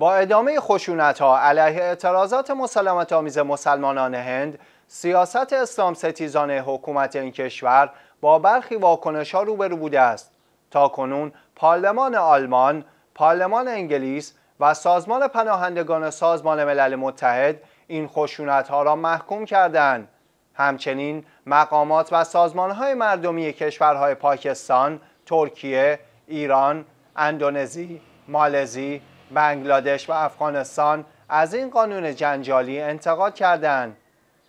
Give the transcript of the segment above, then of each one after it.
با ادامه خشونت ها علیه اعتراضات مسلمت آمیز مسلمانان هند سیاست اسلام ستیزان حکومت این کشور با برخی واکنش ها روبرو بوده است تا کنون پارلمان آلمان، پارلمان انگلیس و سازمان پناهندگان سازمان ملل متحد این خشونت ها را محکوم کردند. همچنین مقامات و سازمان های مردمی کشورهای پاکستان، ترکیه، ایران، اندونزی، مالزی، بنگلادش و افغانستان از این قانون جنجالی انتقاد کردند.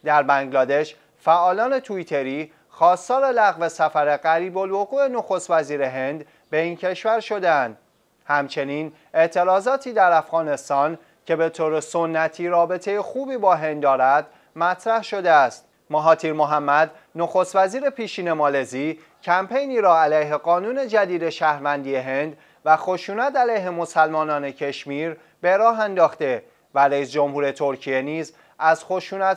در بنگلادش فعالان توییتری خواستار لغو سفر قریب الوقوع نخست وزیر هند به این کشور شدند. همچنین اعتراضاتی در افغانستان که به طور سنتی رابطه خوبی با هند دارد مطرح شده است. مهاتیر محمد نخست وزیر پیشین مالزی کمپینی را علیه قانون جدید شهروندی هند و خشونت علیه مسلمانان کشمیر به راه انداخته و رئیس جمهور ترکیه نیز از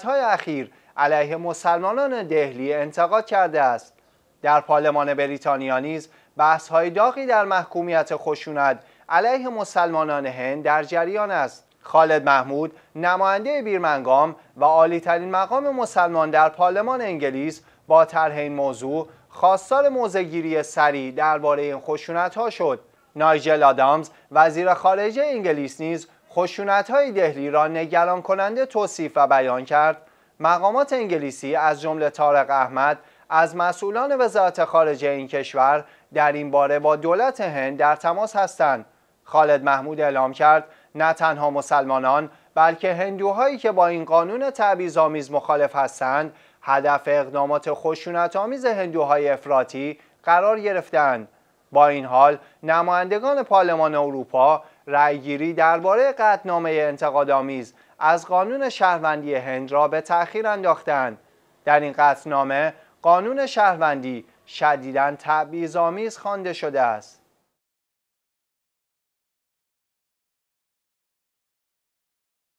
های اخیر علیه مسلمانان دهلی انتقاد کرده است در پارلمان بریتانیا نیز های داغی در محکومیت خشونت علیه مسلمانان هند در جریان است خالد محمود نماینده بیرمنگام و عالیترین مقام مسلمان در پارلمان انگلیس با طرح این موضوع خواستار موزگیری سریع درباره این خشونت ها شد نایجل آدامز وزیر خارجه انگلیس نیز خشونت های دهلی را نگران کننده توصیف و بیان کرد مقامات انگلیسی از جمله طارق احمد از مسئولان وزارت خارجه این کشور در این باره با دولت هند در تماس هستند خالد محمود اعلام کرد نه تنها مسلمانان بلکه هندوهایی که با این قانون آمیز مخالف هستند هدف اقدامات آمیز هندوهای افراطی قرار گرفتند با این حال نمایندگان پارلمان اروپا رأیگیری درباره قطعنامه انتقادآمیز از قانون شهروندی هند را به تأخیر انداختند در این قطعنامه قانون شهروندی شدیداً تبعیض‌آمیز خوانده شده است